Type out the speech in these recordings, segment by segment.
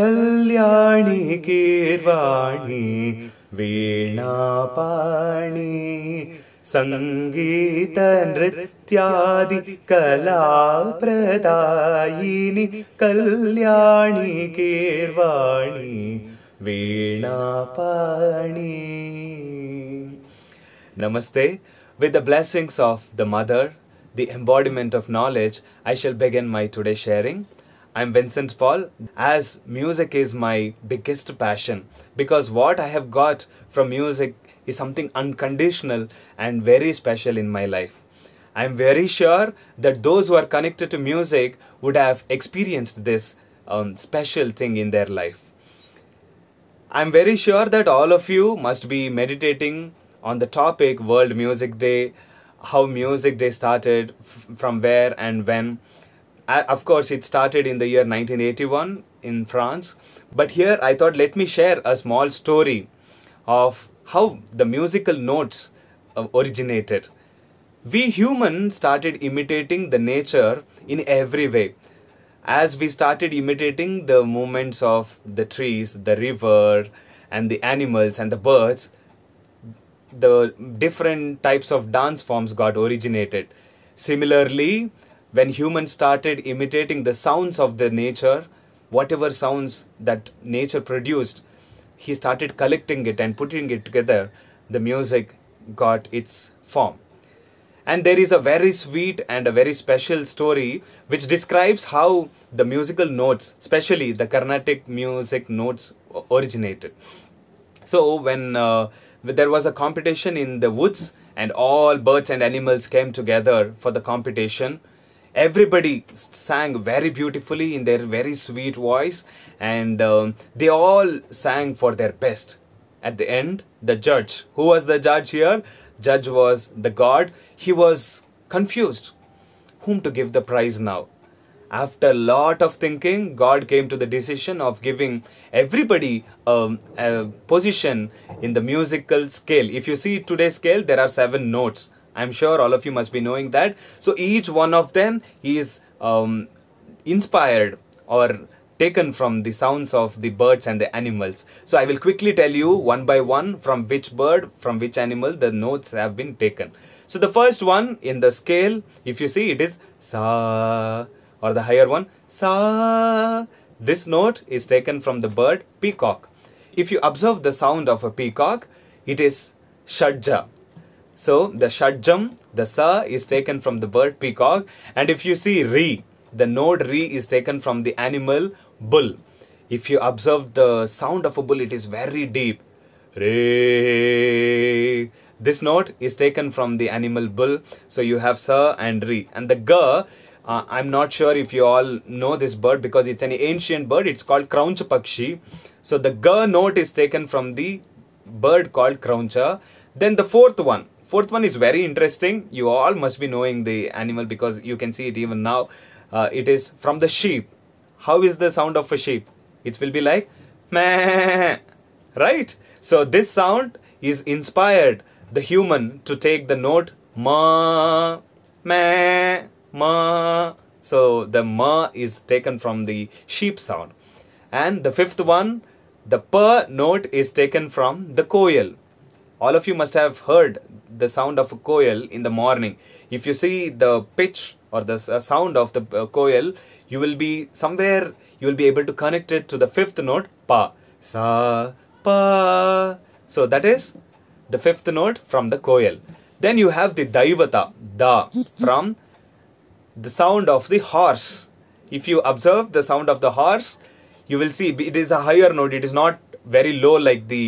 Kalyani കീർവാണി വീണാപാണി Sangeetha നൃത്യാദി കലാപ്രദായിനി Kalyani കീർവാണി vinapani. Namaste. With the blessings of the Mother, the embodiment of knowledge, I shall begin my today sharing. I'm Vincent Paul, as music is my biggest passion because what I have got from music is something unconditional and very special in my life. I'm very sure that those who are connected to music would have experienced this um, special thing in their life. I'm very sure that all of you must be meditating on the topic World Music Day, how Music Day started, from where and when of course, it started in the year 1981 in France. But here I thought, let me share a small story of how the musical notes uh, originated. We humans started imitating the nature in every way. As we started imitating the movements of the trees, the river, and the animals and the birds, the different types of dance forms got originated. Similarly, when humans started imitating the sounds of the nature, whatever sounds that nature produced, he started collecting it and putting it together. The music got its form. And there is a very sweet and a very special story which describes how the musical notes, especially the Carnatic music notes, originated. So, when uh, there was a competition in the woods, and all birds and animals came together for the competition, everybody sang very beautifully in their very sweet voice and um, they all sang for their best at the end the judge who was the judge here judge was the god he was confused whom to give the prize now after a lot of thinking god came to the decision of giving everybody um, a position in the musical scale if you see today's scale there are seven notes I'm sure all of you must be knowing that. So each one of them is um, inspired or taken from the sounds of the birds and the animals. So I will quickly tell you one by one from which bird, from which animal the notes have been taken. So the first one in the scale, if you see it is sa or the higher one sa. This note is taken from the bird peacock. If you observe the sound of a peacock, it is shadja so the Shadjam, the Sa is taken from the bird peacock. And if you see Re, the node Re is taken from the animal bull. If you observe the sound of a bull, it is very deep. Re. This note is taken from the animal bull. So you have Sa and Re. And the Ga, uh, I'm not sure if you all know this bird because it's an ancient bird. It's called Kraunch Pakshi. So the Ga note is taken from the bird called Krauncha. Then the fourth one, Fourth one is very interesting. You all must be knowing the animal because you can see it even now. Uh, it is from the sheep. How is the sound of a sheep? It will be like meh, right? So this sound is inspired the human to take the note ma, meh, ma. So the ma is taken from the sheep sound. And the fifth one, the per note is taken from the koel all of you must have heard the sound of a koel in the morning if you see the pitch or the uh, sound of the koel uh, you will be somewhere you will be able to connect it to the fifth note pa sa pa so that is the fifth note from the koel then you have the daivata da from the sound of the horse if you observe the sound of the horse you will see it is a higher note it is not very low like the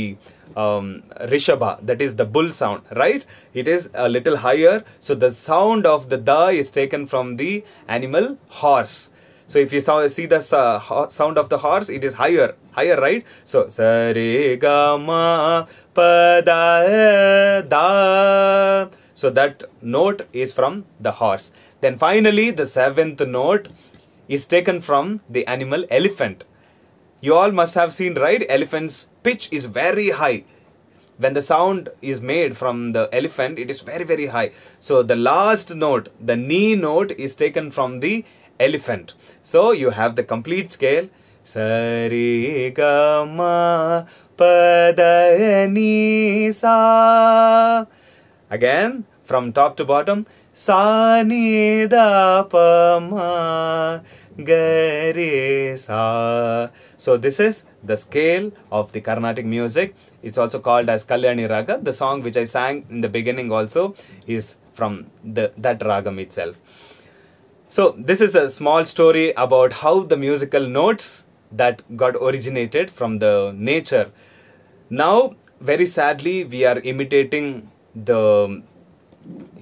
um, rishabha, that is the bull sound, right? It is a little higher. So the sound of the da is taken from the animal horse. So if you saw, see the uh, sound of the horse, it is higher, higher, right? So sarigama pada da. So that note is from the horse. Then finally, the seventh note is taken from the animal elephant. You all must have seen, right? Elephants pitch is very high when the sound is made from the elephant it is very very high so the last note the knee note is taken from the elephant so you have the complete scale Sarigama ga ma sa again from top to bottom sa ni da pa ma Gare Sa. So this is the scale of the Carnatic music. It's also called as Kalyani Raga. The song which I sang in the beginning also is from the, that ragam itself. So this is a small story about how the musical notes that got originated from the nature. Now, very sadly, we are imitating the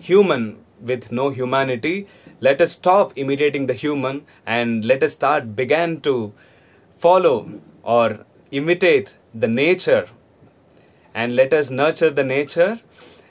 human with no humanity. Let us stop imitating the human and let us start begin to follow or imitate the nature and let us nurture the nature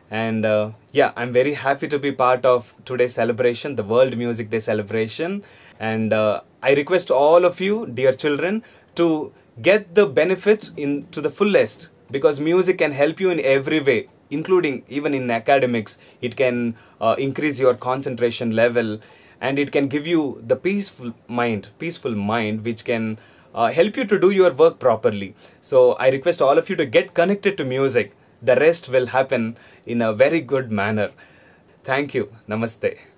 and uh, yeah i'm very happy to be part of today's celebration the world music day celebration and uh, i request all of you dear children to get the benefits in to the fullest because music can help you in every way including even in academics it can uh, increase your concentration level and it can give you the peaceful mind peaceful mind which can uh, help you to do your work properly so i request all of you to get connected to music the rest will happen in a very good manner thank you namaste